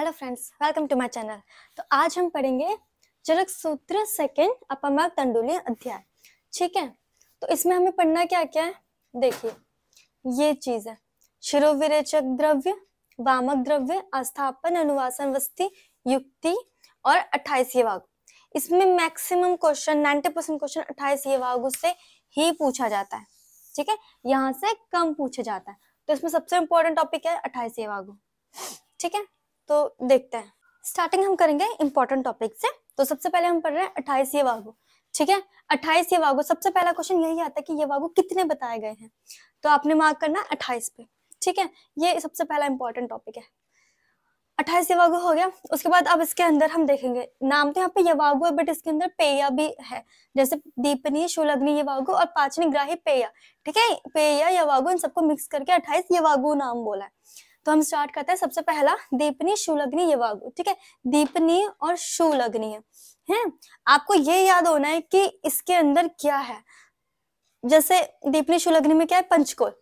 hello friends welcome to my channel तो आज हम पढ़ेंगे चरक सूत्र सेकंड अपमर्ग तंडुली अध्याय ठीक है तो इसमें हमें पढ़ना क्या क्या है देखिए ये चीज है शिरोविरेचक द्रव्य वामक द्रव्य अस्थापन अनुवासन वस्ती युक्ति और अट्ठाईस ये वाग इसमें maximum question ninety percent question अट्ठाईस ये वागु से ही पूछा जाता है ठीक है यहाँ से कम पूछा जाता है तो इसमें सबसे इंपॉर्टेंट टॉपिक है अट्ठाईस ये वागु ठीक है तो देखते हैं स्टार्टिंग हम करेंगे इंपॉर्टेंट टॉपिक से तो सबसे पहले हम पढ़ रहे हैं अट्ठाईस ये वागु ठीक है अट्ठाईस ये वागु सबसे पहला क्वेश्चन यही आता है कि ये वागु कितने बताए गए हैं तो आपने मार्क करना अट्ठाईस पे ठीक है ये सबसे पहला इंपॉर्टेंट टॉपिक है अट्ठाईस वागु हो गया उसके बाद अब इसके अंदर हम देखेंगे नाम तो यहाँ पे वागु है बट इसके अंदर पेया भी है जैसे दीपनी शुलग्नि वागु और पाचनी ग्राही पेया ठीक है पेया वागु इन सबको मिक्स करके अट्ठाईस वागु नाम बोला है तो हम स्टार्ट करते हैं सबसे पहला दीपनी शूलग्नि यवागु ठीक है दीपनी और शूलग्नि है हैं आपको ये याद होना है कि इसके अंदर क्या है जैसे दीपनी शूलग्नि में क्या है पंचकोल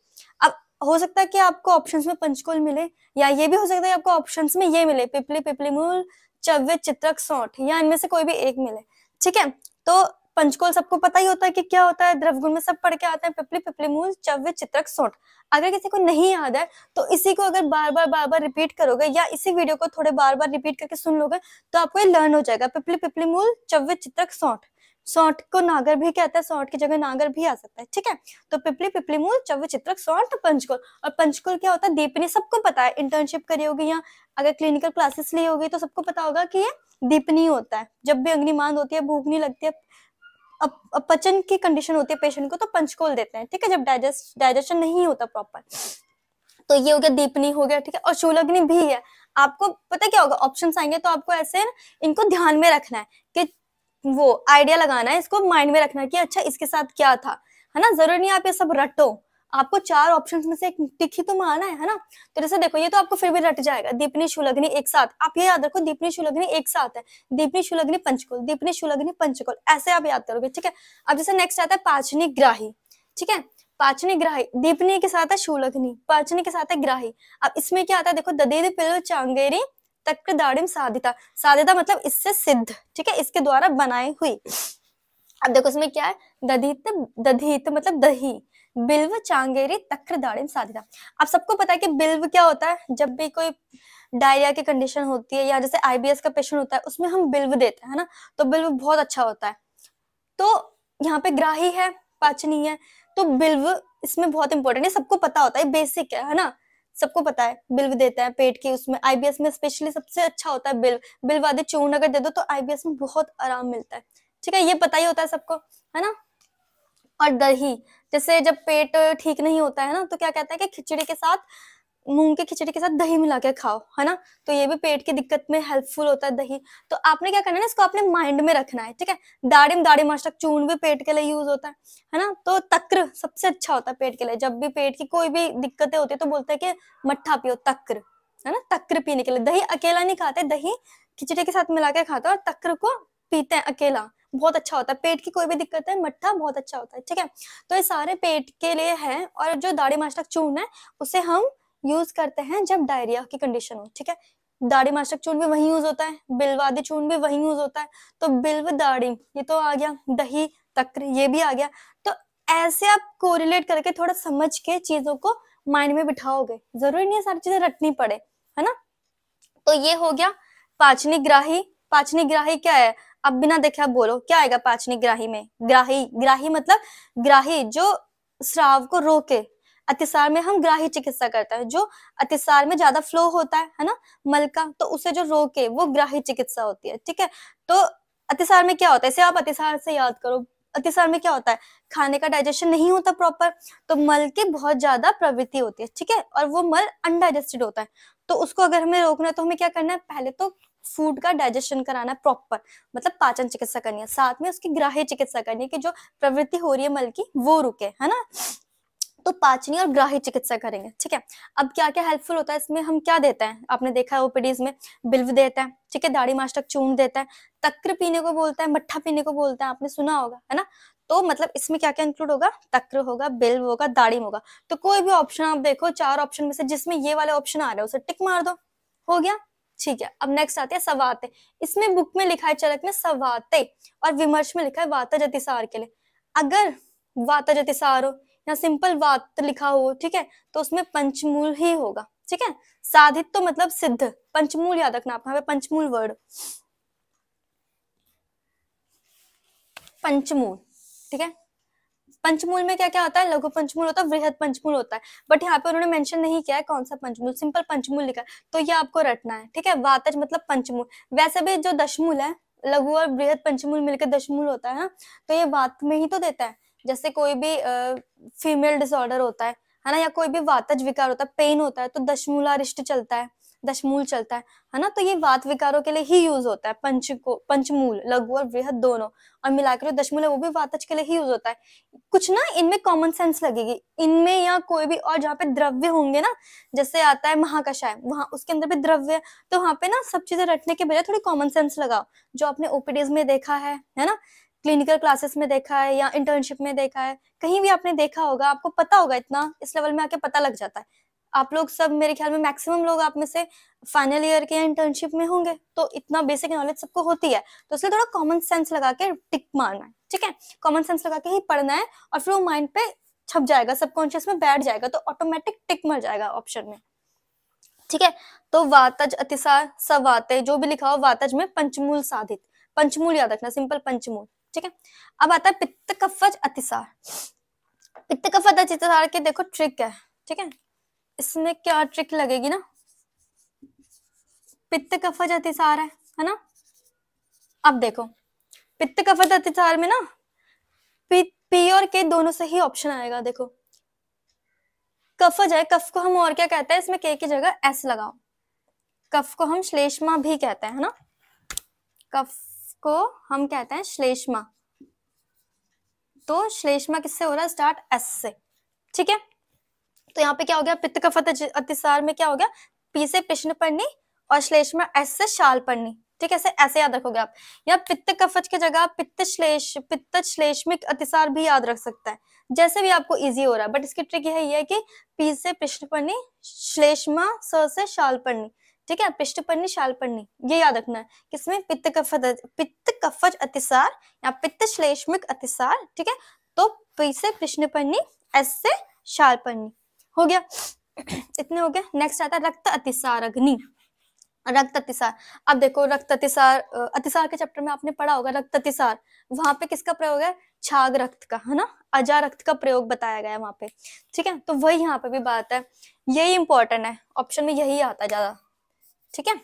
अब हो सकता है कि आपको ऑप्शंस में पंचकोल मिले या ये भी हो सकता है आपको ऑप्शंस में ये मिले पिपली पिपली मूल चव्य चित्रक सौठ या इनमें से कोई भी एक मिले ठीक है तो पंचकोल सबको पता ही होता है कि क्या होता है द्रव गुण में सब पढ़ के आते हैं पिपली पिपली मूल चव्य चित्रक सोट अगर किसी को नहीं याद है तो इसी को अगर बार बार बार बार रिपीट करोगे या इसी वीडियो को थोड़े बार बार रिपीट करके सुन लोगे तो आपको ये लर्न हो जाएगा पिपली पिपली मूल चव्य चित्रक सोट सौंठ को नागर भी कहता है सौंठ की जगह नागर भी आ सकता है ठीक है तो पिपली पिपली मूल चव्य चित्रक सौंठ पंचकुल और पंचकुल क्या होता है दीपनी सबको पता है इंटर्नशिप करी होगी या अगर क्लिनिकल क्लासेस ली होगी तो सबको पता होगा कि ये दीपनी होता है जब भी अग्निमान होती है भूखनी लगती है अब, पचन की कंडीशन होती है पेशेंट को तो पंचकोल देते हैं ठीक है जब डाइजेस्ट डाइजेशन नहीं होता प्रॉपर तो ये हो गया दीपनी हो गया ठीक है और शूलग्नि भी है आपको पता क्या होगा ऑप्शन आएंगे तो आपको ऐसे इनको ध्यान में रखना है कि वो आइडिया लगाना है इसको माइंड में रखना है कि अच्छा इसके साथ क्या था है ना जरूरी नहीं आप ये सब रटो आपको चार ऑप्शंस में से एक टिक ही तो मारना है ना तो जैसे देखो ये तो आपको फिर भी रट जाएगा दीपनी शुलग्नि एक साथ आप ये याद रखो दीपनी शुलग्नि एक साथ है दीपनी शुलग्नि पंचकुल दीपनी शुलग्नि पंचकुल ऐसे आप याद करोगे ठीक है अब जैसे नेक्स्ट आता है पाचनी ग्राही ठीक है पाचनी ग्राही दीपनी के साथ है शुलग्नि पाचनी के साथ है ग्राही अब इसमें क्या आता है देखो ददेद पिल चांगेरी तक्र दाड़िम साधिता साधिता मतलब इससे सिद्ध ठीक है इसके द्वारा बनाई हुई अब देखो इसमें क्या है दधित दधित मतलब दही बिल्व चांगेरी तक्र दाड़िम साधिता आप सबको पता है कि बिल्व क्या होता है जब भी कोई डायरिया की कंडीशन होती है या जैसे आईबीएस का पेशेंट होता है उसमें हम बिल्व देते हैं ना तो बिल्व बहुत अच्छा होता है तो यहाँ पे ग्राही है पाचनी है तो बिल्व इसमें बहुत इंपॉर्टेंट है सबको पता होता है बेसिक है है ना सबको पता है बिल्व देता है पेट की उसमें आईबीएस में स्पेशली सबसे अच्छा होता है बिल्व बिल्व आदि चूर्ण अगर दे दो तो आईबीएस में बहुत आराम मिलता है ठीक है ये पता ही होता है सबको है ना और दही जैसे जब पेट ठीक नहीं होता है ना तो क्या कहता है कि खिचड़ी के साथ मूंग के खिचड़ी के साथ दही मिला के खाओ है ना तो ये भी पेट की दिक्कत में हेल्पफुल होता है दही तो आपने क्या करना है इसको अपने माइंड में रखना है ठीक है दाड़िम दाड़ी मशक चून भी पेट के लिए यूज होता है है ना तो तक्र सबसे अच्छा होता है पेट के लिए जब भी पेट की कोई भी दिक्कतें होती है तो बोलते हैं कि मट्ठा पियो तक्र है ना तक्र पीने के लिए दही अकेला नहीं खाते दही खिचड़ी के साथ मिला के खाते और तक्र को पीते हैं अकेला बहुत अच्छा होता है पेट की कोई भी दिक्कत है मट्ठा बहुत अच्छा होता है ठीक है तो ये सारे पेट के लिए है और जो दाढ़ी मास्टक चूर्ण है उसे हम यूज करते हैं जब डायरिया की कंडीशन हो ठीक है दाढ़ी मास्टक चूर्ण भी वही यूज होता है बिलवादी चूर्ण भी वही यूज होता है तो बिल्व दाढ़ी ये तो आ गया दही तक्र ये भी आ गया तो ऐसे आप कोरिलेट करके थोड़ा समझ के चीजों को माइंड में बिठाओगे जरूरी नहीं है सारी चीजें रटनी पड़े है ना तो ये हो गया पाचनी ग्राही पाचनी ग्राही क्या है अब बिना देखे आप बोलो क्या आएगा पाचनी ग्राही में ग्राही ग्राही मतलब ग्राही जो स्राव को रोके अतिसार में हम ग्राही चिकित्सा करते हैं जो अतिसार में ज्यादा फ्लो होता है है ना मल का तो उसे जो रोके वो ग्राही चिकित्सा होती है ठीक है तो अतिसार में क्या होता है इसे आप अतिसार से याद करो अतिसार में क्या होता है खाने का डाइजेशन नहीं होता प्रॉपर तो मल की बहुत ज्यादा प्रवृत्ति होती है ठीक है और वो मल अनडाइजेस्टेड होता है तो उसको अगर हमें रोकना है तो हमें क्या करना है पहले तो फूड का डाइजेशन कराना प्रॉपर मतलब पाचन चिकित्सा करनी है साथ में उसकी ग्राह्य चिकित्सा करनी है कि जो प्रवृत्ति हो रही है मल की वो रुके है ना तो पाचनी और ग्राही चिकित्सा करेंगे ठीक है अब क्या क्या हेल्पफुल होता है इसमें हम क्या देते हैं आपने देखा है ओपीडीज में बिल्व देता है ठीक है दाढ़ी मास्टक चून देता है तक्र पीने को बोलता है मट्ठा पीने को बोलता है आपने सुना होगा है ना तो मतलब इसमें क्या क्या इंक्लूड होगा तक्र होगा बिल्व होगा दाढ़ी होगा तो कोई भी ऑप्शन आप देखो चार ऑप्शन में से जिसमें ये वाले ऑप्शन आ रहे हैं उसे टिक मार दो हो गया ठीक है अब नेक्स्ट आते हैं सवाते इसमें बुक में लिखा है चरक में सवाते और विमर्श में लिखा है वाता जतिसार के लिए अगर वाता जतिसार हो या सिंपल वात लिखा हो ठीक है तो उसमें पंचमूल ही होगा ठीक है साधित तो मतलब सिद्ध पंचमूल याद रखना आपका पंचमूल वर्ड पंचमूल ठीक है पंचमूल में क्या क्या होता है लघु पंचमूल होता है वृहद पंचमूल होता है बट यहाँ पे उन्होंने मेंशन नहीं किया है कौन सा पंचमूल सिंपल पंचमूल लिखा है तो ये आपको रटना है ठीक है वातज मतलब पंचमूल वैसे भी जो दशमूल है लघु और बृहद पंचमूल मिलकर दशमूल होता है ना तो ये वात में ही तो देता है जैसे कोई भी फीमेल डिसऑर्डर होता है है ना या कोई भी वातज विकार होता है पेन होता है तो दशमूलारिष्ट चलता है दशमूल चलता है है ना तो ये वात विकारों के लिए ही यूज होता है पंच को पंचमूल लघु और वृहद दोनों और मिलाकर दशमूल है वो भी वातच के लिए ही यूज होता है कुछ ना इनमें कॉमन सेंस लगेगी इनमें या कोई भी और जहाँ पे द्रव्य होंगे ना जैसे आता है महाकशाय वहां उसके अंदर भी द्रव्य तो वहां पे ना सब चीजें रटने के बजाय थोड़ी कॉमन सेंस लगाओ जो आपने ओपीडीज में देखा है है ना क्लिनिकल क्लासेस में देखा है या इंटर्नशिप में देखा है कहीं भी आपने देखा होगा आपको पता होगा इतना इस लेवल में आके पता लग जाता है आप लोग सब मेरे ख्याल में मैक्सिमम लोग आप में से फाइनल ईयर के इंटर्नशिप में होंगे तो इतना बेसिक नॉलेज सबको होती है तो इसलिए थोड़ा कॉमन सेंस लगा के टिक मारना है ठीक है कॉमन सेंस लगा के ही पढ़ना है और फिर वो माइंड पे छप जाएगा सबकॉन्शियस में बैठ जाएगा तो ऑटोमेटिक टिक मर जाएगा ऑप्शन में ठीक है तो वातज अतिसार सवाते जो भी लिखा हो वातज में पंचमूल साधित पंचमूल याद रखना सिंपल पंचमूल ठीक है अब आता है पित्त कफज अतिसार पित्त कफज अतिसार के देखो ट्रिक है ठीक है इसमें क्या ट्रिक लगेगी ना पित्त कफज अतिसार है है ना अब देखो पित्त कफज अतिसार में ना पी, पी और के दोनों से ही ऑप्शन आएगा देखो कफज है कफ को हम और क्या कहते हैं इसमें के की जगह एस लगाओ कफ को हम श्लेष्मा भी कहते हैं है ना कफ को हम कहते हैं श्लेष्मा तो श्लेष्मा किससे हो रहा है स्टार्ट एस से ठीक है तो यहाँ पे क्या हो गया पित्त कफत अतिसार में क्या हो गया पी से प्रश्न पढ़नी और श्लेष में एस से शाल पढ़नी ठीक है ऐसे याद रखोगे आप या पित्त कफज की जगह पित्त श्लेष पित्त श्लेष्मिक अतिसार भी याद रख सकता है जैसे भी आपको इजी हो रहा है बट इसकी ट्रिक यह है कि पी से पृष्ठ पढ़नी श्लेष्मा स से शाल पढ़नी ठीक है पृष्ठ पढ़नी शाल पढ़नी ये याद रखना है किसमें पित्त कफत पित्त कफज अतिसार या पित्त श्लेष्मिक अतिसार ठीक है तो पी से पृष्ठ पढ़नी एस से शाल पढ़नी हो गया इतने हो गए नेक्स्ट आता है रक्त अतिसार अग्नि रक्त अतिसार अब देखो रक्त अतिसार अतिसार के चैप्टर में आपने पढ़ा होगा रक्त अतिसार वहां पे किसका प्रयोग है छाग रक्त का है ना अजा रक्त का प्रयोग बताया गया है वहां पे ठीक है तो वही यहाँ पे भी बात है यही इंपॉर्टेंट है ऑप्शन में यही आता है ज्यादा ठीक है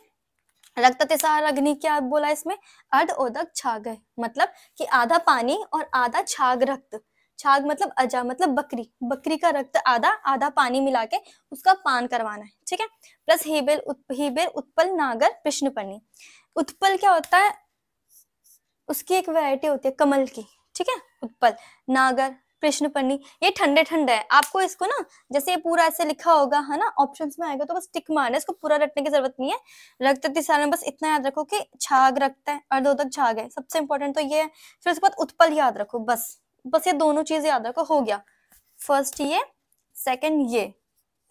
रक्त अतिसार अग्नि क्या बोला इसमें अर्ध ओदक छाग है मतलब कि आधा पानी और आधा छाग रक्त छाग मतलब अजा मतलब बकरी बकरी का रक्त आधा आधा पानी मिला के उसका पान करवाना है ठीक है प्लस हेबेल हेबेल उत्पल नागर कृष्णपर्णी उत्पल क्या होता है उसकी एक वैरायटी होती है कमल की ठीक है उत्पल नागर कृष्ण पन्नी ये ठंडे ठंडे है आपको इसको ना जैसे ये पूरा ऐसे लिखा होगा है ना ऑप्शन में आएगा तो बस टिक मारना इसको पूरा रटने की जरूरत नहीं है रक्त दिशा में बस इतना याद रखो कि छाग रक्त है अर्धोदक छाग है सबसे इंपॉर्टेंट तो ये है फिर उसके बाद उत्पल याद रखो बस बस ये दोनों चीज याद रखो हो गया फर्स्ट ये सेकंड ये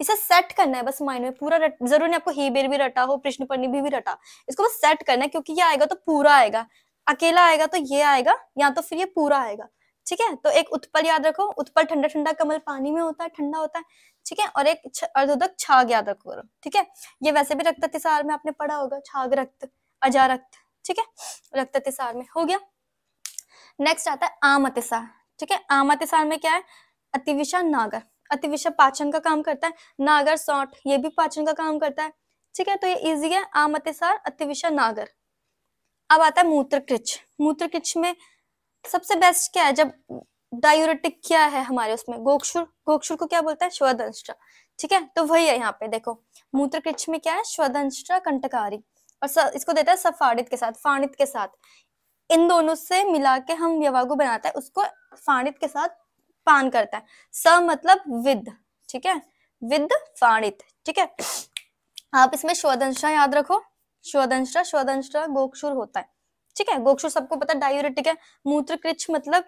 इसे सेट करना है बस माइंड में पूरा रट जरूर नहीं आपको ही बेर भी रटा हो प्रश्न पढ़नी भी भी रटा इसको बस सेट करना है क्योंकि ये आएगा तो पूरा आएगा अकेला आएगा तो ये आएगा या तो फिर ये पूरा आएगा ठीक है तो एक उत्पल याद रखो उत्पल ठंडा ठंडा कमल पानी में होता है ठंडा होता है ठीक है और एक अर्धोदक छाग याद रखो ठीक है ये वैसे भी रक्त तिसार में आपने पढ़ा होगा छाग रक्त अजा रक्त ठीक है रक्त तिसार में हो गया नेक्स्ट आता है आम अतिसार ठीक है आम अतिसार में क्या है अतिविषा नागर अतिविषा पाचन का काम करता है नागर सौठ ये भी पाचन का काम करता है ठीक है तो ये इजी है आमतिसार अतिविषा नागर अब आता है मूत्र कृच में सबसे बेस्ट क्या है जब डायूरेटिक क्या है हमारे उसमें गोक्षुर गोक्षुर को क्या बोलता है श्वदंष्ट्रा ठीक है तो वही है यहाँ पे देखो मूत्र कृच में क्या है श्वदंष्ट्रा कंटकारी और इसको देता है सफाड़ित के साथ फाणित के साथ इन दोनों से मिला के हम व्यवागु बनाता है उसको फाणित के साथ पान करता है स मतलब विद ठीक है विद फाणित ठीक है आप इसमें श्वदंशा याद रखो श्वदंशा श्वदंशा गोक्षुर होता है ठीक है गोक्षुर सबको पता है डायोरेटिक है मूत्र कृच मतलब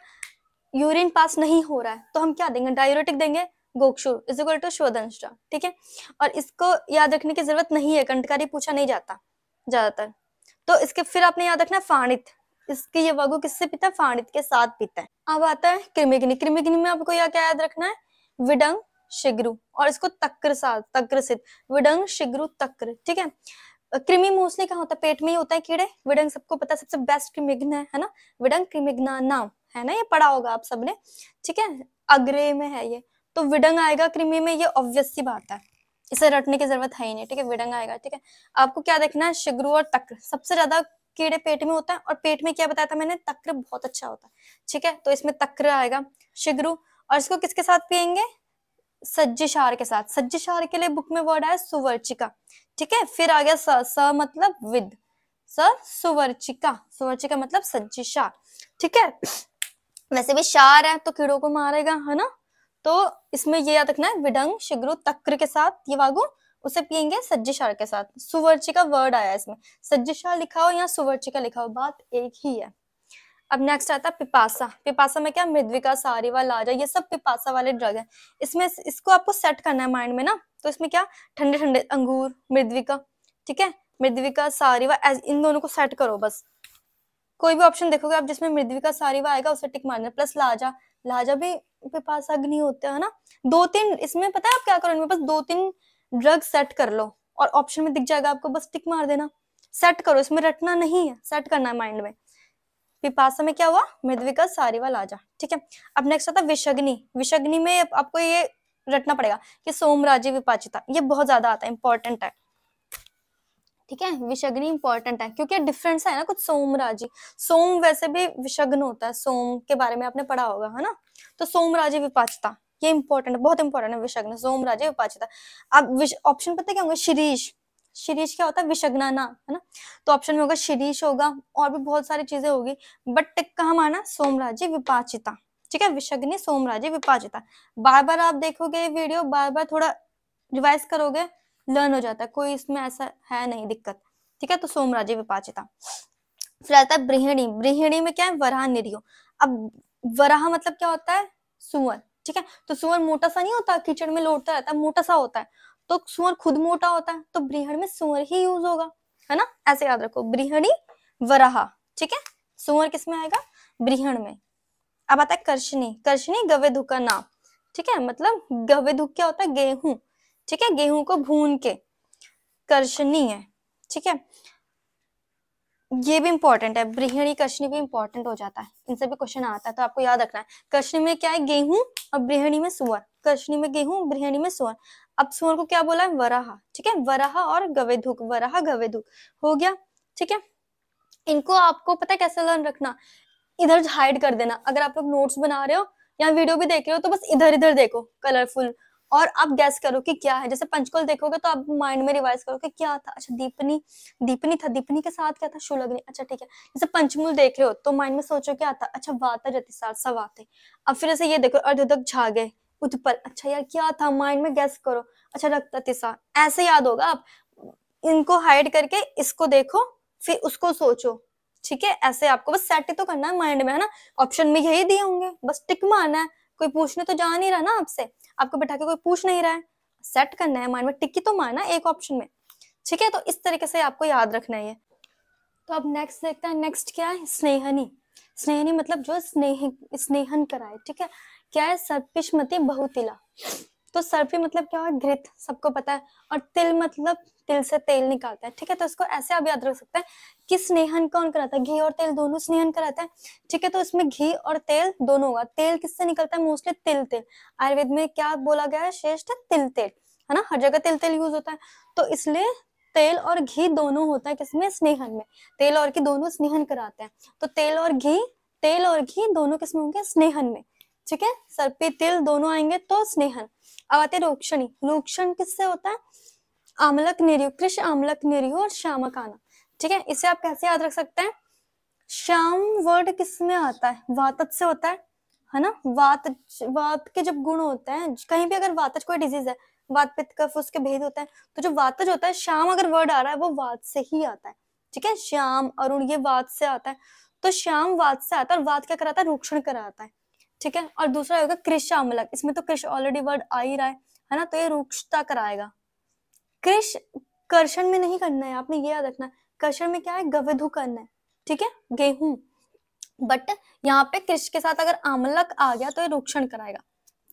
यूरिन पास नहीं हो रहा है तो हम क्या देंगे डायोरेटिक देंगे Gokshura is equal to Shvadamshtra ठीक है और इसको याद रखने की जरूरत नहीं है कंटकारी पूछा नहीं जाता ज्यादातर तो इसके फिर आपने याद रखना फाणित इसके ये वर्गो किससे पीता है फाणित के साथ पीता है अब आता है क्रिमिग्नि क्रिमिग्नि में आपको यह क्या याद रखना है विडंग शिग्रु और इसको तक्र साथ तक्र सिद्ध विडंग शिग्रु तक्र ठीक है कृमि मोस्टली क्या होता है पेट में ही होता है कीड़े विडंग सबको पता सबसे बेस्ट क्रिमिग्न है है ना विडंग क्रिमिग्ना नाम है ना ये पढ़ा होगा आप सबने ठीक है अग्रे में है ये तो विडंग आएगा कृमि में ये ऑब्वियस सी बात है इसे रटने की जरूरत है ही नहीं ठीक है विडंग आएगा ठीक है आपको क्या देखना है शिग्रु और तक्र सबसे ज्यादा कीड़े पेट में होता है और पेट में क्या बताया था मैंने तक्र बहुत अच्छा होता है ठीक है तो इसमें तक्र आएगा शिगरू और इसको किसके साथ पियेंगे सज्जिशार के साथ सज्जिशार के लिए बुक में वर्ड आया सुवर्चिका ठीक है फिर आ गया स, स मतलब विद स सुवर्चिका सुवर्चिका मतलब सज्जिशार ठीक है वैसे भी शार है तो कीड़ों को मारेगा है ना तो इसमें ये याद रखना है विडंग शिग्रु तक्र के साथ ये वागू उसे पियेंगे सज्जिशार के साथ सुवर्ची का वर्ड आया इसमें सज्जिशार लिखा हो या सुवर्ची का लिखा हो बात एक ही है अब नेक्स्ट आता है पिपासा पिपासा में क्या मृदविका सारीवा लाजा ये सब पिपासा वाले ड्रग है इसमें इसको आपको सेट करना है माइंड में ना तो इसमें क्या ठंडे ठंडे अंगूर मृदविका ठीक है मृदविका सारीवा इन दोनों को सेट करो बस कोई भी ऑप्शन देखोगे आप जिसमें मृदविका सारीवा आएगा उसे टिक मारना प्लस लाजा लाजा भी पिपासा अग्नि होते है ना दो तीन इसमें पता है आप क्या करो इनमें बस दो तीन ड्रग सेट कर लो और ऑप्शन में दिख जाएगा आपको बस टिक मार देना सेट करो इसमें रटना नहीं है सेट करना है माइंड में पिपासा में क्या हुआ मृदविका सारीवाल जा ठीक है अब नेक्स्ट आता है विषग्नि विषग्नि में आपको ये रटना पड़ेगा कि सोमराजी विपाचिता ये बहुत ज्यादा आता है इंपॉर्टेंट है ठीक है विषग्नि इंपॉर्टेंट है क्योंकि डिफरेंस है ना कुछ सोमराजी सोम वैसे भी विषग्न होता है सोम के बारे में आपने पढ़ा होगा है ना तो सोमराजी विपाचता ये इंपॉर्टेंट बहुत इंपॉर्टेंट है विषग्न सोम राजे उपाचिता अब ऑप्शन पता क्या होंगे शिरीष शिरीष क्या होता है ना है ना तो ऑप्शन में होगा शिरीष होगा और भी बहुत सारी चीजें होगी बट टिक का हमारा सोमराज्य विपाचिता ठीक है विषग्नि सोमराज्य विपाचिता बार बार आप देखोगे वीडियो बार बार थोड़ा रिवाइज करोगे लर्न हो जाता है कोई इसमें ऐसा है नहीं दिक्कत ठीक है तो सोमराज्य विपाचिता फिर आता है बृहिणी बृहिणी में क्या है वराह निरियो अब वराह मतलब क्या होता है सुअर ठीक है तो सुअर मोटा सा नहीं होता कीचड़ में लौटता रहता है मोटा सा होता है तो सुअर खुद मोटा होता है तो ब्रीहड़ में सुअर ही यूज होगा है ना ऐसे याद रखो ब्रीहणी वराहा ठीक है सुअर किस में आएगा ब्रीहण में अब आता है कर्शनी कर्शनी गवेधुक का नाम ठीक है मतलब गवेधुक क्या होता है गेहूं ठीक है गेहूं को भून के कर्शनी है ठीक है ये भी इम्पोर्टेंट है बृहणी कश्नी भी इम्पोर्टेंट हो जाता है इनसे भी क्वेश्चन आता है तो आपको याद रखना है कश्नी में क्या है गेहूं और बृहणी में सुअर कश्नी में गेहूं बृहणी में सुअर अब सुअर को क्या बोला है वराहा ठीक है वराहा और गवेधुक वराहा गवेधुक हो गया ठीक है इनको आपको पता है कैसे लर्न रखना इधर हाइड कर देना अगर आप लोग नोट्स बना रहे हो या वीडियो भी देख रहे हो तो बस इधर इधर देखो कलरफुल और आप गैस करो कि क्या है जैसे पंचकुल देखोगे तो आप माइंड में रिवाइज करो कि क्या था अच्छा दीपनी दीपनी था दीपनी के साथ क्या था शुलग्नि अच्छा ठीक है जैसे पंचमूल देख रहे हो तो माइंड में सोचो क्या था अच्छा वाता सब आते अब फिर ऐसे ये देखो अर्धक झागे उत्पल अच्छा यार क्या था माइंड में गैस करो अच्छा रक्त अतिसार ऐसे याद होगा आप इनको हाइड करके इसको देखो फिर उसको सोचो ठीक है ऐसे आपको बस सेट तो करना है माइंड में है ना ऑप्शन में यही दिए होंगे बस टिक मारना है कोई पूछने तो जा नहीं रहा ना आपसे आपको बैठा के कोई पूछ नहीं रहा है सेट करना है माइंड में टिक्की तो मारना एक ऑप्शन में ठीक है तो इस तरीके से आपको याद रखना है तो अब नेक्स्ट देखते हैं नेक्स्ट क्या है स्नेहनी स्नेहनी मतलब जो स्नेह स्नेहन कराए ठीक है क्या है सर्पिशमती बहुतिला तो सर्फी मतलब क्या हुआ घृत सबको पता है और तिल मतलब तिल से तेल निकालता है ठीक है तो इसको ऐसे आप याद रख सकते हैं कि स्नेहन कौन कराता है घी और तेल दोनों स्नेहन कराता है ठीक है तो इसमें घी और तेल दोनों होगा तेल किससे निकलता है मोस्टली तिल तेल आयुर्वेद में क्या बोला गया है श्रेष्ठ तिल तेल है ना हर जगह तिल तेल यूज होता है तो इसलिए तेल और घी दोनों होता है किसमें स्नेहन में तेल और घी दोनों स्नेहन कराते हैं तो तेल और घी तेल और घी दोनों किसमें होंगे स्नेहन में ठीक है सर्पी तिल दोनों आएंगे तो स्नेहन अब आते रोक्षणी रोक्षण किससे होता है आमलक निरीह कृष्ण आमलक निरीह और श्यामक आना ठीक है इसे आप कैसे याद रख सकते हैं श्याम वर्ड किस में आता है वातज से होता है है ना वात वात के जब गुण होते हैं कहीं भी अगर वातज कोई डिजीज है वात पित्त कफ उसके भेद होते हैं तो जो वातज होता है श्याम अगर वर्ड आ रहा है वो वात से ही आता है ठीक है श्याम अरुण ये वात से आता है तो श्याम वात से आता है और वात क्या कराता है रोक्षण कराता है ठीक है और दूसरा होगा कृष अमलक इसमें तो कृष ऑलरेडी वर्ड आ ही रहा है है ना तो ये रूक्षता कराएगा कृष कर्षण में नहीं करना है आपने ये याद रखना कर्षण में क्या है गवधु करना है ठीक है गेहूं बट यहाँ पे कृष के साथ अगर आमलक आ गया तो ये रूक्षण कराएगा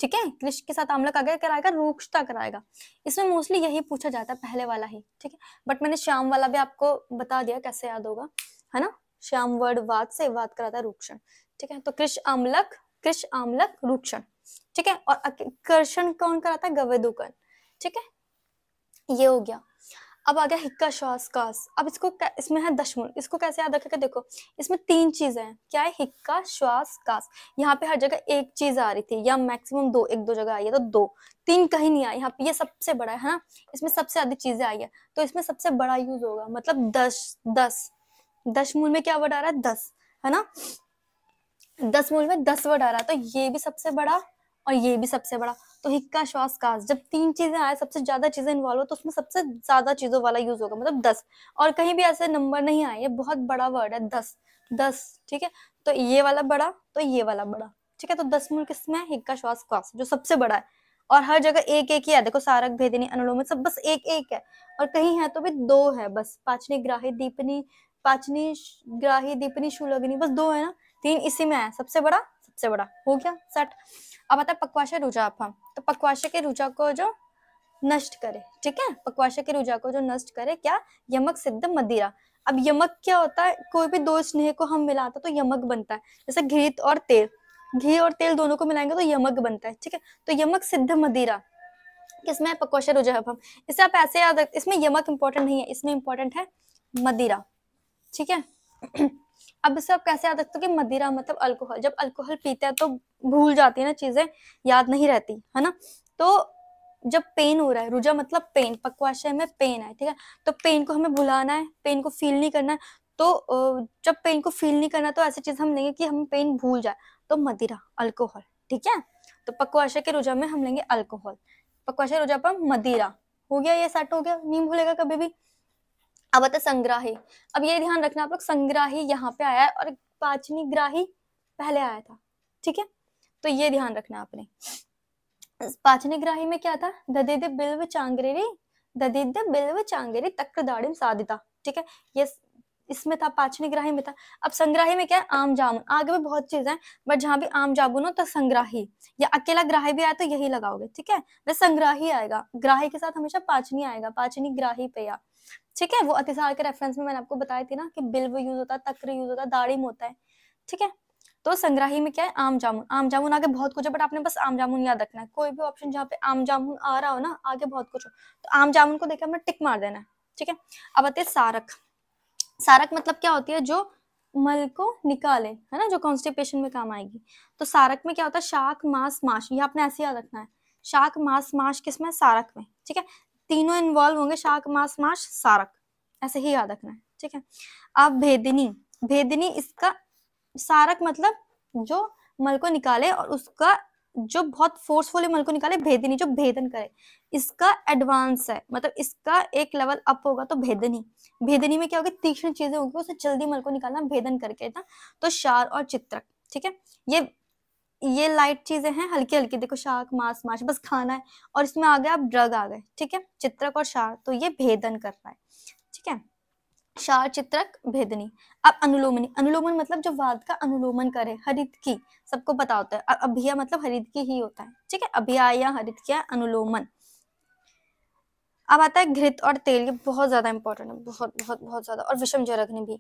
ठीक है कृष के साथ आमलक आ गया कराएगा रूक्षता कराएगा इसमें मोस्टली यही पूछा जाता है पहले वाला ही ठीक है बट मैंने श्याम वाला भी आपको बता दिया कैसे याद होगा है ना श्याम वर्ड वाद से वाद कराता है रूक्षण ठीक है तो कृष आमलक उत्कृष्ट आमलक रूक्षण ठीक है और आकर्षण कौन कराता है गवेदुकन ठीक है ये हो गया अब आ गया हिक्का श्वास कास अब इसको इसमें है दशमूल इसको कैसे याद रखेगा देखो इसमें तीन चीजें हैं क्या है हिक्का श्वास कास यहाँ पे हर जगह एक चीज आ रही थी या मैक्सिमम दो एक दो जगह आई है तो दो तीन कहीं नहीं आए यहाँ पे ये सबसे बड़ा है ना इसमें सबसे ज्यादा चीजें आई है तो इसमें सबसे बड़ा यूज होगा मतलब दस दस दशमूल में क्या वर्ड आ रहा है दस है ना दस मूल में दस वर्ड आ रहा है तो ये भी सबसे बड़ा और ये भी सबसे बड़ा तो हिक्का श्वास कास जब तीन चीजें आए सबसे ज्यादा चीजें इन्वॉल्व हो तो उसमें सबसे ज्यादा चीजों वाला यूज होगा मतलब दस और कहीं भी ऐसे नंबर नहीं आए ये बहुत बड़ा वर्ड है दस दस ठीक है तो ये वाला बड़ा तो ये वाला बड़ा ठीक है तो दस मूल किसमें है हिक्का श्वास कास जो सबसे बड़ा है और हर जगह एक एक ही है देखो सारक भेदिनी अनुलोम सब बस एक एक है और कहीं है तो भी दो है बस पाचनी ग्राही दीपनी पाचनी ग्राही दीपनी शूलग्नि बस दो है ना तीन इसी में है सबसे बड़ा सबसे बड़ा हो गया सेट अब आता है पकवाशा आप तो पकवाशा के रुझा को जो नष्ट करे ठीक है पकवाशा के रुझा को जो नष्ट करे क्या यमक सिद्ध मदिरा अब यमक क्या होता है कोई भी दो स्नेह को हम मिलाते तो यमक बनता है जैसे घृत और तेल घी और तेल दोनों को मिलाएंगे तो यमक बनता है ठीक है तो यमक सिद्ध मदिरा किसमें पकौशा रुझाभम इसे आप ऐसे याद रखते इसमें यमक इंपॉर्टेंट नहीं है इसमें इंपॉर्टेंट है मदिरा ठीक है अब इससे आप कैसे याद रखते हो कि मदिरा मतलब अल्कोहल जब अल्कोहल पीते हैं तो भूल जाती है ना चीजें याद नहीं रहती है ना तो जब पेन हो रहा है रुझा मतलब पेन पकवाशय में पेन है ठीक है तो पेन को हमें भुलाना है पेन को फील नहीं करना है तो जब पेन को फील नहीं करना तो ऐसी चीज हम लेंगे कि हम पेन भूल जाए तो मदिरा अल्कोहल ठीक है तो पक्वाशय के रुझा में हम लेंगे अल्कोहल पक्वाशय रुझा पर मदिरा हो गया ये सेट हो गया नहीं भूलेगा कभी भी अब आता संग्राही अब ये ध्यान रखना आप लोग संग्राही यहाँ पे आया है और पाचनी ग्राही पहले आया था ठीक है तो ये ध्यान रखना आपने पाचनी ग्राही में क्या था ददिद बिल्व चांगरेरी ददिद बिल्व चांगरेरी तक्र दाड़िम साधिता ठीक है ये इसमें था पाचनी ग्राही में था अब संग्राही में क्या है आम जामुन आगे भी बहुत चीज है बट जहाँ भी आम जामुन हो तो संग्राही या अकेला ग्राही भी आया तो यही लगाओगे ठीक है संग्राही आएगा ग्राही के साथ हमेशा पाचनी आएगा पाचनी ग्राही पे या ठीक है वो अतिसार के रेफरेंस में मैंने आपको बताई थी ना कि बिल्व यूज होता है तकर यूज होता है दाढ़ी में होता है ठीक है तो संग्राही में क्या है आम जामुन आम जामुन आगे बहुत कुछ है बट आपने बस आम जामुन याद रखना है कोई भी ऑप्शन जहाँ पे आम जामुन आ रहा हो ना आगे बहुत कुछ हो तो आम जामुन को देखिए हमें टिक मार देना है ठीक है अब आते सारक सारक मतलब क्या होती है जो मल को निकाले है ना जो कॉन्स्टिपेशन में काम आएगी तो सारक में क्या होता है शाक मांस माश ये आपने ऐसे याद रखना है शाक मांस माश किसमें सारक में ठीक है तीनों इन्वॉल्व होंगे शाक मास मास सारक ऐसे ही याद रखना है ठीक है अब भेदिनी भेदिनी इसका सारक मतलब जो मल को निकाले और उसका जो बहुत फोर्सफुली मल को निकाले भेदनी जो भेदन करे इसका एडवांस है मतलब इसका एक लेवल अप होगा तो भेदनी भेदनी में क्या होगी तीक्ष्ण चीजें होगी उसे जल्दी मल को निकालना भेदन करके ना तो शार और चित्रक ठीक है ये ये लाइट चीजें हैं हल्की हल्की देखो शाक मांस मांस बस खाना है और इसमें आ गया आप ड्रग आ गए ठीक है चित्रक और शार तो ये भेदन कर रहा है ठीक है शार चित्रक भेदनी अब अनुलोमनी अनुलोमन मतलब जो वाद का अनुलोमन करे हरित की सबको पता होता है अभिया मतलब हरित की ही होता है ठीक है अभिया या हरित किया अनुलोमन अब आता है घृत और तेल ये बहुत ज्यादा इंपॉर्टेंट है बहुत बहुत बहुत ज्यादा और विषम जरग्नि भी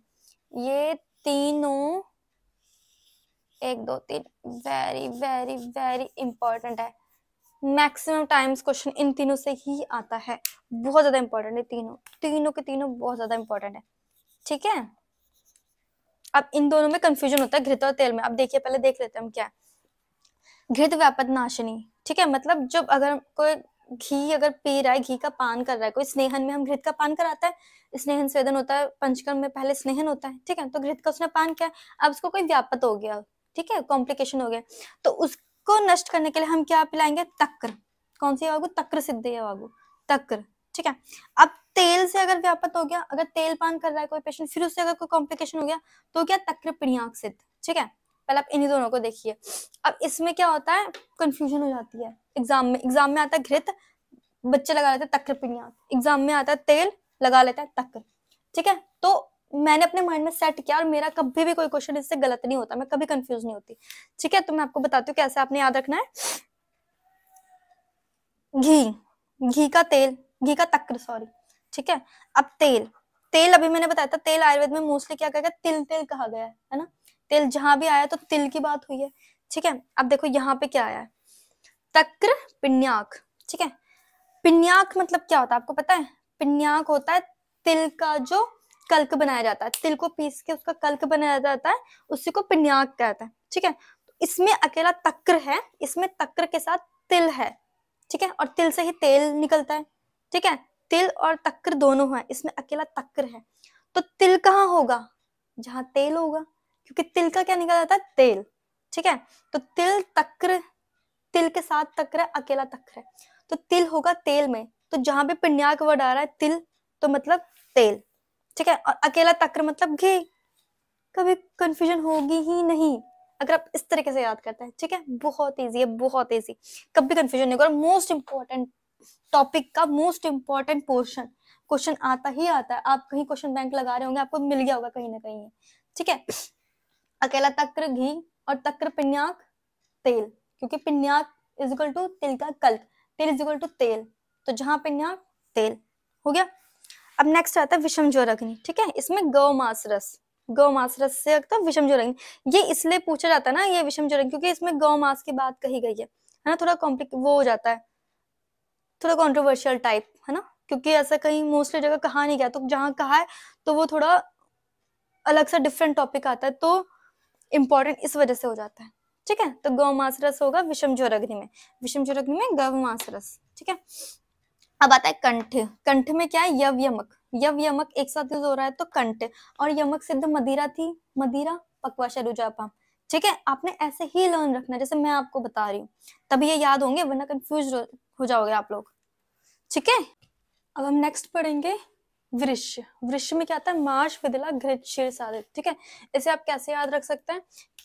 ये तीनों एक दो तीन वेरी वेरी वेरी इंपॉर्टेंट है मैक्सिमम टाइम्स क्वेश्चन इन तीनों से ही आता है बहुत ज़्यादा इंपॉर्टेंट है तीनों तीनों के तीनों बहुत ज़्यादा इंपॉर्टेंट है ठीक है अब इन दोनों में कंफ्यूजन होता है घृत और तेल में अब देखिए पहले देख लेते हैं हम क्या घृत व्यापद नाशनी ठीक है मतलब जब अगर कोई घी अगर पी रहा है घी का पान कर रहा है कोई स्नेहन में हम घृत का पान कराता है स्नेहन स्वेदन होता है पंचकर्म में पहले स्नेहन होता है ठीक है तो घृत का उसने पान किया अब उसको कोई व्यापत हो गया ठीक है कॉम्प्लिकेशन हो गया तो उसको नष्ट करने के लिए हम क्या पिलाएंगे तक्र कौन सी वागु तक्र सिद्ध है वागु तक्र ठीक है अब तेल से अगर व्यापत हो गया अगर तेल पान कर रहा है कोई पेशेंट फिर उससे अगर कोई कॉम्प्लिकेशन हो गया तो क्या तक्र पिणियाक सिद्ध ठीक है पहले आप इन्हीं दोनों को देखिए अब इसमें क्या होता है कंफ्यूजन हो जाती है एग्जाम में एग्जाम में आता है घृत बच्चे लगा लेते हैं तक्र पिणियाक एग्जाम में आता है तेल लगा लेता है तक्र ठीक है तो मैंने अपने माइंड में सेट किया और मेरा कभी भी कोई क्वेश्चन इससे गलत नहीं होता मैं कभी कंफ्यूज नहीं होती ठीक है तो मैं आपको बताती हूँ कैसे आपने याद रखना है घी घी का तेल घी का तक्र सॉरी ठीक है अब तेल तेल अभी मैंने बताया था तेल आयुर्वेद में मोस्टली क्या कहा गया तिल तेल कहा गया है है ना तेल जहां भी आया तो तिल की बात हुई है ठीक है अब देखो यहाँ पे क्या आया है तक्र पिन्याक ठीक है पिन्याक मतलब क्या होता है आपको पता है पिन्याक होता है तिल का जो कल्क बनाया जाता है तिल को पीस के उसका कल्क बनाया जाता है उसी को पिन्याक कहते हैं ठीक है इसमें अकेला तक्र है इसमें तक्र के साथ तिल है ठीक है और तिल से ही तेल निकलता है ठीक है तिल और तक्र दोनों है इसमें अकेला तक्र है तो तिल कहाँ होगा जहां तेल होगा क्योंकि तिल का क्या निकल जाता है तेल ठीक है तो तिल तक्र तिल के साथ तक्र है अकेला तक्र है तो तिल होगा तेल में तो जहां पे पिन्याक वर्ड आ रहा है तिल तो मतलब तेल ठीक है और अकेला तक्र मतलब घे कभी कंफ्यूजन होगी ही नहीं अगर आप इस तरीके से याद करते हैं ठीक है बहुत ईजी है बहुत ईजी कभी कंफ्यूजन नहीं होगा मोस्ट इंपॉर्टेंट टॉपिक का मोस्ट इम्पोर्टेंट पोर्शन क्वेश्चन आता ही आता है आप कहीं क्वेश्चन बैंक लगा रहे होंगे आपको मिल गया होगा कहीं ना कहीं ठीक है अकेला तक्र घी और तक्र पिन्याक तेल क्योंकि पिन्याक इक्वल टू तिल का कल्क तेल इक्वल टू तेल तो जहां पिन्याक तेल हो गया अब नेक्स्ट आता है विषम ज्वरग्नि ठीक है इसमें गौ मासरस गौ मास रस से लगता है विषम ज्वरग्नि ये इसलिए पूछा जाता है ना ये विषम ज्वरग्नि क्योंकि इसमें गौ मास की बात कही गई है है ना थोड़ा कॉम्प्लिक वो हो जाता है थोड़ा कॉन्ट्रोवर्शियल टाइप है ना क्योंकि ऐसा कहीं मोस्टली जगह कहा नहीं गया तो जहाँ कहा है तो वो थोड़ा अलग सा डिफरेंट टॉपिक आता है तो इम्पोर्टेंट इस वजह से हो जाता है ठीक है तो गौ मास रस होगा विषम ज्वरग्नि में विषम ज्वरग्नि में गौ मास रस ठीक है अब आता है कंठ कंठ में क्या है यव यमक यव यमक एक साथ यूज हो रहा है तो कंठ और यमक सिद्ध मदिरा थी मदिरा पकवा शरुजापा ठीक है आपने ऐसे ही लर्न रखना जैसे मैं आपको बता रही हूँ तभी ये याद होंगे वरना कंफ्यूज हो जाओगे आप लोग ठीक है अब हम नेक्स्ट पढ़ेंगे वृक्ष वृक्ष में क्या आता है माश विदला घृत शीर साधित ठीक है इसे आप कैसे याद रख सकते हैं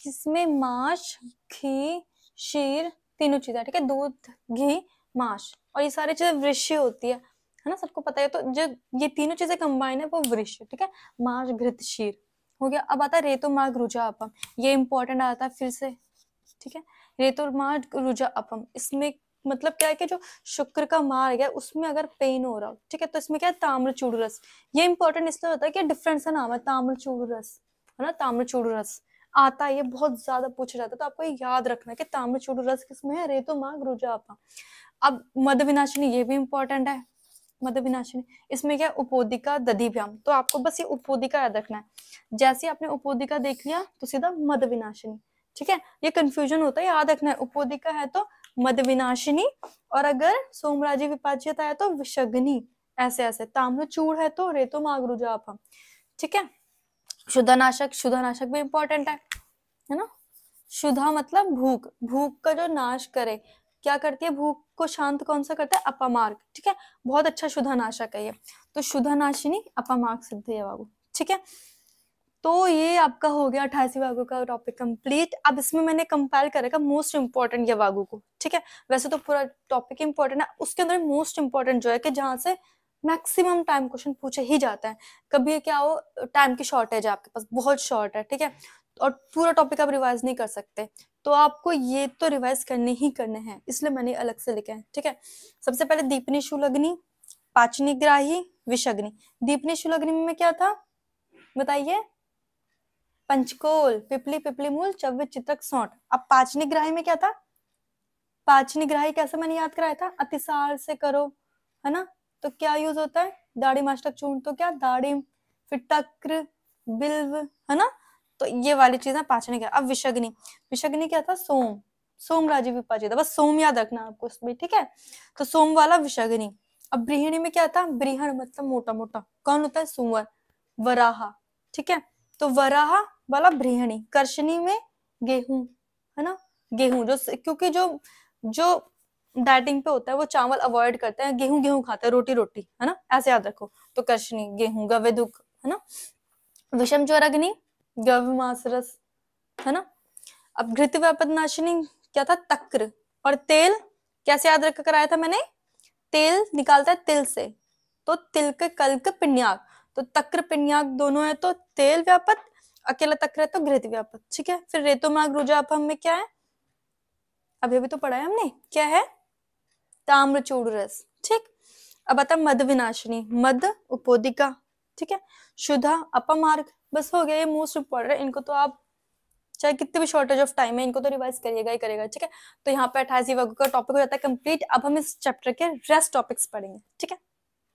इसमें माश घी शीर तीनों चीजें ठीक है दूध घी माश और ये सारी चीजें वृक्ष होती है है ना सबको पता है तो जो ये तीनों चीजें कंबाइन है वो वृक्ष ठीक है मार्ग घृत शीर हो गया अब आता है रेतो मार्ग रुझा अपम ये इंपॉर्टेंट आता है फिर से ठीक है रेतो मार्ग रुझा अपम इसमें मतलब क्या है कि जो शुक्र का मार्ग है उसमें अगर पेन हो रहा हो ठीक है तो इसमें क्या है ताम्र चूड़ रस ये इंपॉर्टेंट इसलिए होता है कि डिफरेंट सा नाम है ताम्र चूड़ रस है ना ताम्र चूड़ रस आता है बहुत ज्यादा पूछा जाता है तो आपको ये याद रखना कि ताम्रचूड़ रस किसमें है रेतु ग्रुजा रुजापा अब मद विनाशिनी ये भी इंपॉर्टेंट है मद विनाशिनी इसमें क्या उपोदिका व्याम तो आपको बस ये उपोदिका याद रखना है जैसे आपने उपोदिका देख लिया तो सीधा मद विनाशिनी ठीक है ये कंफ्यूजन होता है याद रखना है उपोदिका है तो मद विनाशिनी और अगर सोमराजी विपाच्यता तो है तो विशग्नि ऐसे ऐसे ताम्रचूड़ है तो रेतो मागरुजापा ठीक है शुद्धनाशक शुद्धनाशक भी इंपॉर्टेंट है है ना शुद्धा मतलब भूख भूख का जो नाश करे क्या करती है भूख को शांत कौन सा करता है अपामार्ग ठीक है बहुत अच्छा शुद्धनाशक है ये तो शुद्धानाशिनी अपामार्ग सिद्ध है बाबू ठीक है तो ये आपका हो गया अठासी वागू का टॉपिक कंप्लीट अब इसमें मैंने कंपेयर करेगा मोस्ट इंपॉर्टेंट ये वागू को ठीक है वैसे तो पूरा टॉपिक इंपॉर्टेंट है उसके अंदर मोस्ट इंपॉर्टेंट जो है कि जहाँ से मैक्सिमम टाइम क्वेश्चन पूछे ही जाता है कभी क्या हो टाइम की शॉर्टेज है आपके पास बहुत शॉर्ट है ठीक है और पूरा टॉपिक आप रिवाइज नहीं कर सकते तो आपको ये तो रिवाइज करने ही करने हैं इसलिए मैंने अलग से लिखे हैं ठीक है सबसे पहले दीपनी शुलग्नि पाचनी ग्राही विषग्नि दीपनी शुलग्नि में क्या था बताइए पंचकोल पिपली पिपली मूल चव्य चित्रक सौट अब पाचनी ग्राही में क्या था पाचनी ग्राही कैसे मैंने याद कराया था अतिसार से करो है ना तो क्या यूज होता है दाढ़ी मास्टक चूर्ण तो क्या दाढ़ी फिर टक्र बिल्व है ना तो ये वाली चीज चीजें पाचने क्या अब विषग्नि विषग्नि क्या था सोम सोम राजीव विपाची था बस सोम याद रखना आपको उसमें ठीक है तो सोम वाला विषग्नि अब ब्रिहिणी में क्या था ब्रिहण मतलब मोटा मोटा कौन होता है सुअर वराहा ठीक है तो वराहा वाला ब्रिहिणी कर्शनी में गेहूं है ना गेहूं जो क्योंकि जो जो डाइटिंग पे होता है वो चावल अवॉइड करते हैं गेहूं गेहूं खाते हैं रोटी रोटी है ना ऐसे याद रखो तो कर्शनी गेहूं गवे दुख है ना विषम ज्वर अग्नि गव मासरस है ना अब घृत व्यापद नाशिनी क्या था तक्र और तेल कैसे याद रख कराया था मैंने तेल निकालता है तिल से तो तिल के कल्क पिन्याग तो तक्र पिन्याग दोनों है तो तेल व्यापक अकेला तक्र है तो घृत व्यापक ठीक है फिर रेतो रेतोमाग अपम में क्या है अभी अभी तो पढ़ा है हमने क्या है ताम्रचूड़ रस ठीक अब आता मद विनाशनी मद उपोदिका ठीक है शुद्धा अपमार्ग बस हो गया ये मोस्ट इंपॉर्टेंट है इनको तो आप चाहे कितने भी शॉर्टेज ऑफ टाइम है इनको तो रिवाइज करिएगा ही करेगा ठीक है तो यहाँ पे अठासी वर्ग का टॉपिक हो जाता है कंप्लीट अब हम इस चैप्टर के रेस्ट टॉपिक्स पढ़ेंगे ठीक है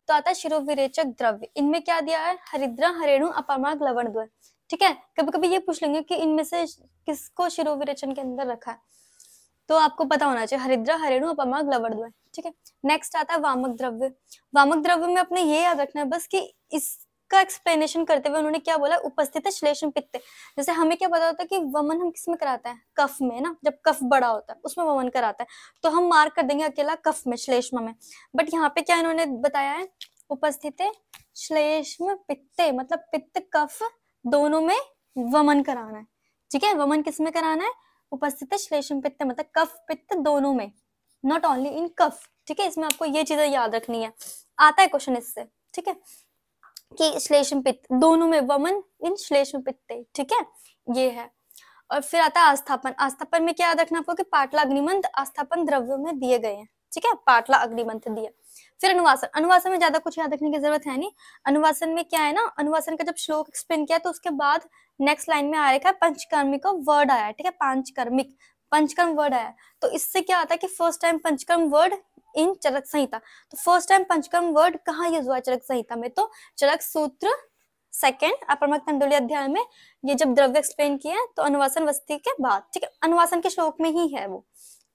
तो आता है शिरो विरेचक द्रव्य इनमें क्या दिया है हरिद्रा हरेणु अपमार्ग लवण द्वय ठीक है कभी कभी ये पूछ लेंगे कि इनमें से किसको शिरोविरेचन के अंदर रखा है तो आपको पता होना चाहिए हरिद्रा हरेणु अपमा ग्लवर द्वय ठीक है नेक्स्ट आता है वामक द्रव्य वामक द्रव्य में अपने ये याद रखना है बस कि इसका एक्सप्लेनेशन करते हुए उन्होंने क्या बोला उपस्थित श्लेषण पित्त जैसे हमें क्या पता होता है कि वमन हम किस में कराते हैं कफ में ना जब कफ बड़ा होता है उसमें वमन कराता है तो हम मार्क कर देंगे अकेला कफ में श्लेष्म में बट यहाँ पे क्या इन्होंने बताया है उपस्थित श्लेष्म पित्ते मतलब पित्त कफ दोनों में वमन कराना है ठीक है वमन किस में कराना है उपस्थित श्लेषम पित्त मतलब कफ पित्त दोनों में नॉट ओनली इन कफ ठीक है इसमें आपको ये चीजें याद रखनी है आता है क्वेश्चन इससे ठीक है कि श्लेषम पित्त दोनों में वमन इन श्लेषम पित्त ठीक है ये है और फिर आता है आस्थापन आस्थापन में क्या याद रखना आपको कि पाटला अग्निमंत आस्थापन द्रव्यो में दिए गए हैं ठीक है पाटला अग्निमंत दिया फिर अनुवासन अनुवासन में ज्यादा कुछ याद रखने की जरूरत है नहीं अनुवासन में क्या है ना अनुवासन का जब श्लोक एक्सप्लेन किया तो उसके बाद नेक्स्ट लाइन में आ रखा है पंचकर्मिक वर्ड आया ठीक है पंचकर्मिक पंचकर्म वर्ड आया तो इससे क्या आता है कि first time Panchakarma word in Charak Samhita तो फर्स्ट टाइम पंचकर्म वर्ड कहाँ यूज हुआ चरक संहिता में तो चरक सूत्र सेकेंड अपरमक तंडुली अध्याय में ये जब द्रव्य एक्सप्लेन किया है तो अनुवासन वस्ती के बाद ठीक है अनुवासन के श्लोक में ही है वो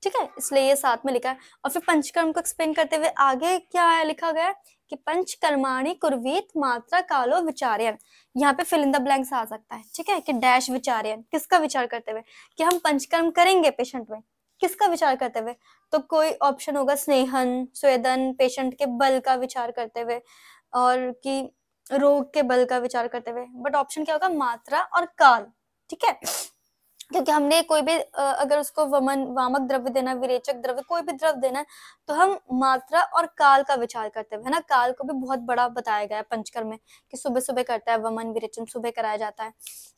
ठीक है इसलिए ये साथ में लिखा है और फिर पंचकर्म को एक्सप्लेन करते हुए आगे क्या है लिखा गया कि पंचकर्माणी कुर्वीत मात्रा कालो विचार्यन यहाँ पे फिल इन द ब्लैंक्स आ सकता है ठीक है कि डैश विचार्यन किसका विचार करते हुए कि हम पंचकर्म करेंगे पेशेंट में किसका विचार करते हुए तो कोई ऑप्शन होगा स्नेहन स्वेदन पेशेंट के बल का विचार करते हुए और कि रोग के बल का विचार करते हुए बट ऑप्शन क्या होगा मात्रा और काल ठीक है क्योंकि हमने कोई भी अगर उसको वमन वामक द्रव्य देना विरेचक द्रव्य कोई भी द्रव्य देना है तो हम मात्रा और काल का विचार करते हैं है ना काल को भी बहुत बड़ा बताया गया है पंचकर में कि सुबह सुबह करता है वमन विरेचन सुबह कराया जाता है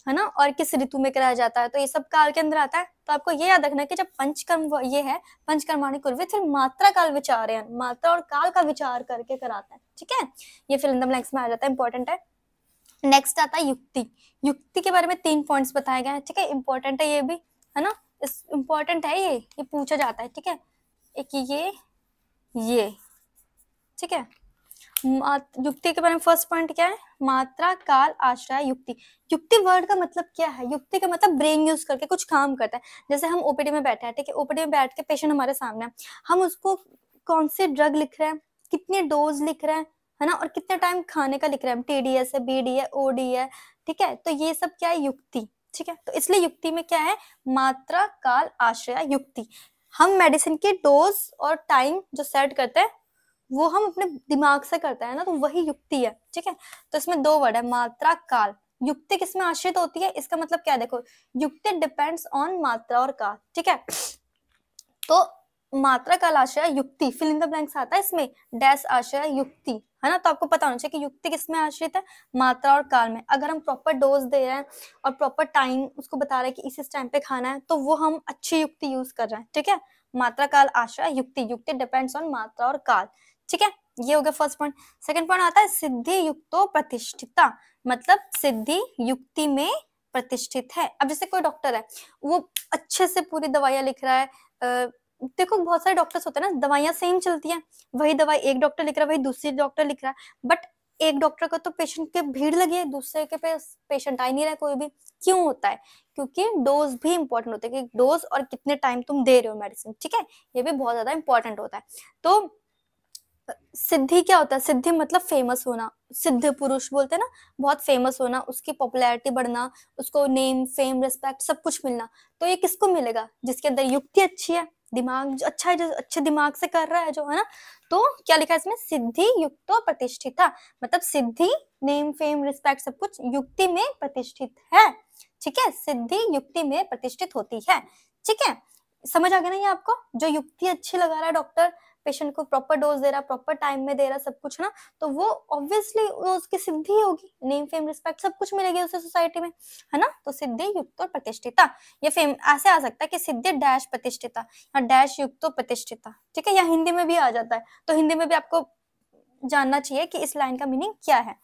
है ना और किस ऋतु में कराया जाता है तो ये सब काल के अंदर आता है तो आपको ये याद रखना कि जब पंचकर्म ये है पंचकर्माणी कुर्वे फिर मात्रा काल विचार मात्रा और काल का विचार करके कराता है ठीक है ये फिर लैंग्स में आ जाता है इंपॉर्टेंट है नेक्स्ट आता है युक्ति युक्ति के बारे में तीन पॉइंट्स बताए गए हैं ठीक है इंपॉर्टेंट है ये भी है ना इंपॉर्टेंट इम्पोर्टेंट है ये ये पूछा जाता है ठीक है एक ये ये ठीक है युक्ति के बारे में फर्स्ट पॉइंट क्या है मात्रा काल आश्रय युक्ति युक्ति वर्ड का मतलब क्या है युक्ति का मतलब ब्रेन यूज करके कुछ काम करता है जैसे हम ओपीडी में बैठे हैं ठीक है ओपीडी में बैठ के पेशेंट हमारे सामने है हम उसको कौन से ड्रग लिख रहे हैं कितने डोज लिख रहे हैं है ना और कितने टाइम खाने का लिख रहे हैं टी डी एस है बी डी है ओ डी है ठीक है तो ये सब क्या है युक्ति ठीक है तो इसलिए युक्ति में क्या है मात्रा काल आश्रय युक्ति हम मेडिसिन के डोज और टाइम जो सेट करते हैं वो हम अपने दिमाग से करते हैं ना तो वही युक्ति है ठीक है तो इसमें दो वर्ड है मात्रा काल युक्ति किसमें आश्रित होती है इसका मतलब क्या है देखो युक्ति डिपेंड्स ऑन मात्रा और काल ठीक है तो मात्रा काल आश्रय युक्ति फिलिंग द ब्लैंक्स आता है इसमें डैश आश्रय युक्ति है ना तो आपको पता होना चाहिए कि युक्ति किसमें आश्रित है मात्रा और काल में अगर हम प्रॉपर डोज दे रहे हैं और प्रॉपर टाइम उसको बता रहे हैं कि इस इस टाइम पे खाना है तो वो हम अच्छी युक्ति यूज कर रहे हैं ठीक है मात्रा काल आश्रय युक्ति युक्ति डिपेंड्स ऑन मात्रा और काल ठीक है ये हो गया फर्स्ट पॉइंट सेकंड पॉइंट आता है सिद्धि युक्तो प्रतिष्ठिता मतलब सिद्धि युक्ति में प्रतिष्ठित है अब जैसे कोई डॉक्टर है वो अच्छे से पूरी दवाइयां लिख रहा है देखो बहुत सारे डॉक्टर्स होते हैं ना दवाइयाँ सेम चलती हैं वही दवाई एक डॉक्टर लिख रहा है वही दूसरी डॉक्टर लिख रहा है बट एक डॉक्टर का तो पेशेंट के भीड़ लगी है दूसरे के पे पेशेंट आ ही नहीं रहा कोई भी क्यों होता है क्योंकि डोज भी इंपॉर्टेंट होते हैं कि डोज और कितने टाइम तुम दे रहे हो मेडिसिन ठीक है ये भी बहुत ज्यादा इंपॉर्टेंट होता है तो सिद्धि क्या होता है सिद्धि मतलब फेमस होना सिद्ध पुरुष बोलते हैं ना बहुत फेमस होना उसकी पॉपुलैरिटी बढ़ना उसको नेम फेम रिस्पेक्ट सब कुछ मिलना तो ये किसको मिलेगा जिसके अंदर युक्ति अच्छी है दिमाग जो अच्छा जो अच्छे दिमाग से कर रहा है जो है ना तो क्या लिखा है इसमें सिद्धि युक्त प्रतिष्ठिता मतलब सिद्धि नेम फेम रिस्पेक्ट सब कुछ युक्ति में प्रतिष्ठित है ठीक है सिद्धि युक्ति में प्रतिष्ठित होती है ठीक है समझ आ गया ना ये आपको जो युक्ति अच्छी लगा रहा है डॉक्टर पेशेंट को प्रॉपर डोज दे रहा प्रॉपर टाइम में दे रहा सब कुछ ना तो वो ऑब्वियसली उसकी सिद्धि होगी नेम फेम रिस्पेक्ट सब कुछ मिलेगी उसे सोसाइटी में है ना तो सिद्धि युक्त और प्रतिष्ठिता ये फेम ऐसे आ सकता है कि सिद्धि डैश प्रतिष्ठिता या डैश युक्त प्रतिष्ठिता ठीक है या हिंदी में भी आ जाता है तो हिंदी में भी आपको जानना चाहिए कि इस लाइन का मीनिंग क्या है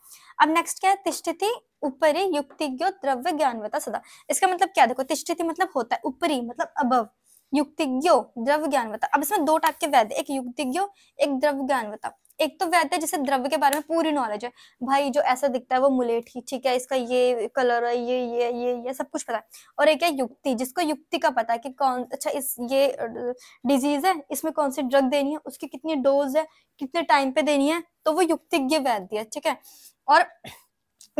अब नेक्स्ट क्या है तिष्ठिति ऊपरी युक्तिज्ञ द्रव्य ज्ञानवता सदा इसका मतलब क्या देखो तिष्ठिति मतलब होता है ऊपरी मतलब अबव युक्तिज्ञो द्रव ज्ञानवता अब इसमें दो टाइप के वैद्य एक युक्तिज्ञो एक द्रव ज्ञानवता एक तो वैद्य जिसे द्रव्य के बारे में पूरी नॉलेज है भाई जो ऐसा दिखता है वो मुलेट ही ठीक है इसका ये कलर है ये ये ये ये सब कुछ पता है और एक है युक्ति जिसको युक्ति का पता है कि कौन अच्छा इस ये डिजीज है इसमें कौन सी ड्रग देनी है उसकी कितनी डोज है कितने टाइम पे देनी है तो वो युक्तिज्ञ वैद्य है ठीक है और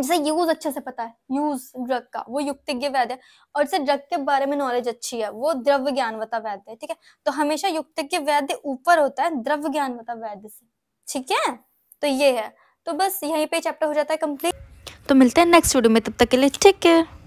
जिसे यूज अच्छे से पता है यूज ड्रग का वो युक्तिज्ञ वैद्य है और जिसे ड्रग के बारे में नॉलेज अच्छी है वो द्रव्य ज्ञानवता वैद्य ठीक है तो हमेशा युक्तिज्ञ वैद्य ऊपर होता है द्रव्य ज्ञानवता वैद्य से ठीक है तो ये है तो बस यहीं पे चैप्टर हो जाता है कंप्लीट तो मिलते हैं नेक्स्ट वीडियो में तब तक के लिए ठीक है